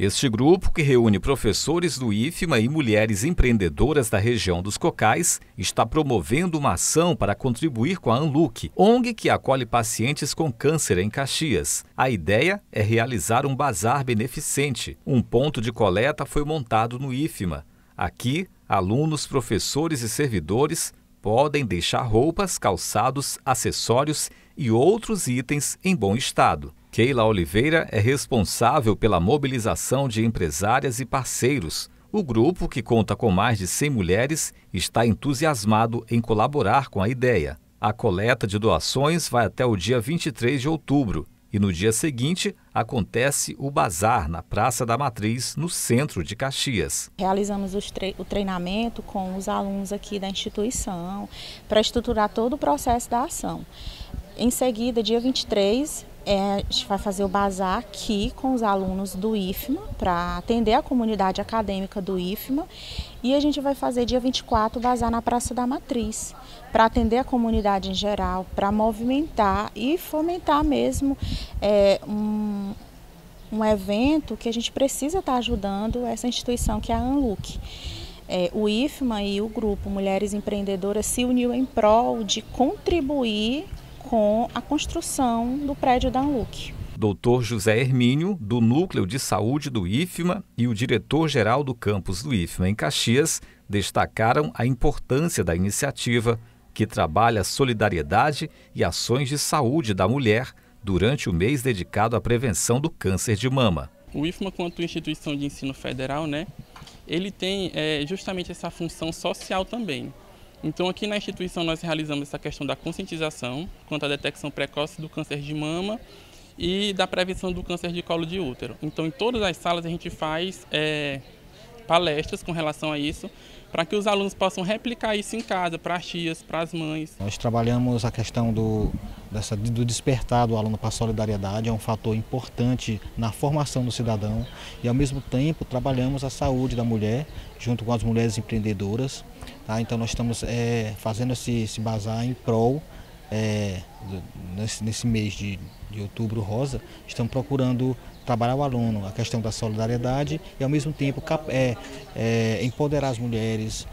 Este grupo, que reúne professores do IFMA e mulheres empreendedoras da região dos Cocais, está promovendo uma ação para contribuir com a ANLUC, ONG que acolhe pacientes com câncer em Caxias. A ideia é realizar um bazar beneficente. Um ponto de coleta foi montado no IFMA. Aqui, alunos, professores e servidores podem deixar roupas, calçados, acessórios e outros itens em bom estado. Keila Oliveira é responsável pela mobilização de empresárias e parceiros. O grupo, que conta com mais de 100 mulheres, está entusiasmado em colaborar com a ideia. A coleta de doações vai até o dia 23 de outubro e no dia seguinte acontece o bazar na Praça da Matriz, no centro de Caxias. Realizamos o treinamento com os alunos aqui da instituição para estruturar todo o processo da ação. Em seguida, dia 23, é, a gente vai fazer o bazar aqui com os alunos do IFMA, para atender a comunidade acadêmica do IFMA. E a gente vai fazer dia 24 o bazar na Praça da Matriz, para atender a comunidade em geral, para movimentar e fomentar mesmo é, um, um evento que a gente precisa estar tá ajudando essa instituição que é a ANLUC. É, o IFMA e o grupo Mulheres Empreendedoras se uniu em prol de contribuir com a construção do prédio da ANLUC. Doutor José Hermínio, do Núcleo de Saúde do IFMA e o diretor-geral do campus do IFMA em Caxias, destacaram a importância da iniciativa que trabalha solidariedade e ações de saúde da mulher durante o mês dedicado à prevenção do câncer de mama. O IFMA, quanto instituição de ensino federal, né, ele tem é, justamente essa função social também. Então, aqui na instituição, nós realizamos essa questão da conscientização quanto à detecção precoce do câncer de mama e da prevenção do câncer de colo de útero. Então, em todas as salas, a gente faz é, palestras com relação a isso, para que os alunos possam replicar isso em casa, para as tias, para as mães. Nós trabalhamos a questão do, dessa, do despertar do aluno para a solidariedade, é um fator importante na formação do cidadão e, ao mesmo tempo, trabalhamos a saúde da mulher junto com as mulheres empreendedoras. Tá? Então, nós estamos é, fazendo esse, esse bazar em prol é, nesse, nesse, mês de, de outubro rosa, estamos procurando trabalhar o aluno, a questão da solidariedade e ao mesmo tempo é, é, empoderar as mulheres,